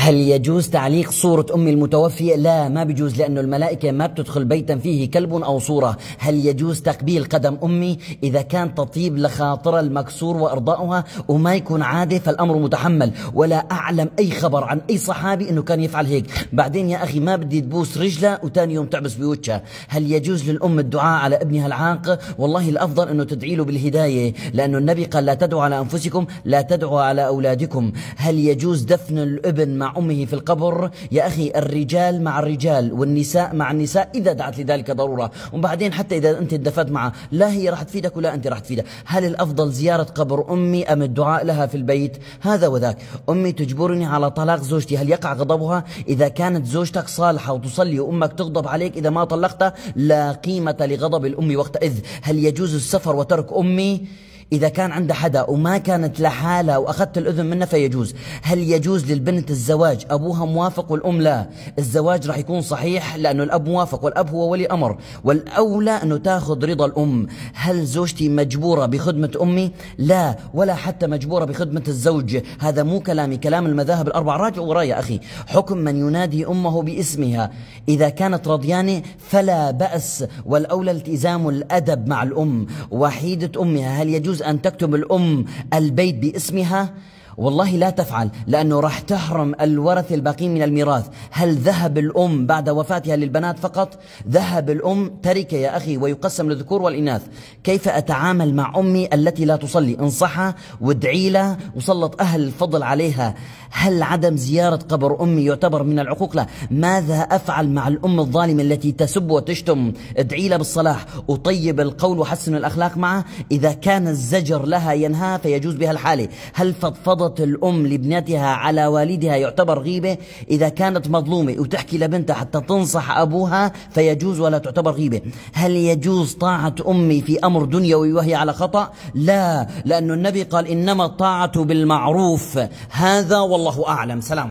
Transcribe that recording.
هل يجوز تعليق صورة أم المتوفية لا ما بيجوز لأنه الملائكة ما بتدخل بيتا فيه كلب أو صورة هل يجوز تقبيل قدم أمي إذا كان تطيب لخاطر المكسور وإرضاؤها وما يكون عادة فالأمر متحمل ولا أعلم أي خبر عن أي صحابي أنه كان يفعل هيك بعدين يا أخي ما بدي تبوس رجلها وتاني يوم تعبس بوجهها هل يجوز للأم الدعاء على ابنها العاق والله الأفضل أنه تدعي له بالهداية لأنه النبي قال لا تدعوا على أنفسكم لا تدعوا على أولادكم هل يجوز دفن الابن مع مع أمه في القبر يا أخي الرجال مع الرجال والنساء مع النساء إذا دعت لذلك ضرورة وبعدين حتى إذا أنت اندفت معه لا هي راح تفيدك ولا أنت راح تفيدها هل الأفضل زيارة قبر أمي أم الدعاء لها في البيت هذا وذاك أمي تجبرني على طلاق زوجتي هل يقع غضبها إذا كانت زوجتك صالحة وتصلي وأمك تغضب عليك إذا ما طلقتها لا قيمة لغضب الأم وقتئذ هل يجوز السفر وترك أمي اذا كان عندها حدا وما كانت لحالها واخذت الاذن منها فيجوز هل يجوز للبنت الزواج ابوها موافق والام لا الزواج راح يكون صحيح لانه الاب موافق والاب هو ولي امر والاولى انه تاخذ رضا الام هل زوجتي مجبوره بخدمه امي لا ولا حتى مجبوره بخدمه الزوج هذا مو كلامي كلام المذاهب الاربع راجع ورايا اخي حكم من ينادي امه باسمها اذا كانت رضيانه فلا باس والاولى التزام الادب مع الام وحيده امها هل يجوز يجوز أن تكتب الأم البيت باسمها والله لا تفعل لأنه راح تحرم الورث الباقين من الميراث هل ذهب الأم بعد وفاتها للبنات فقط ذهب الأم تركة يا أخي ويقسم للذكور والإناث كيف أتعامل مع أمي التي لا تصلي انصحها وادعي لها وسلط أهل الفضل عليها هل عدم زيارة قبر أمي يعتبر من العقوق لا ماذا أفعل مع الأم الظالمة التي تسب وتشتم ادعي لها بالصلاح وطيب القول وحسن الأخلاق معها إذا كان الزجر لها ينهى فيجوز بها الحالة هل فضفضت غضبة الأم لابنتها على والدها يعتبر غيبة إذا كانت مظلومة وتحكي لبنتها حتى تنصح أبوها فيجوز ولا تعتبر غيبة هل يجوز طاعة أمي في أمر دنيوي وهي على خطأ لا لأن النبي قال إنما الطاعة بالمعروف هذا والله أعلم سلام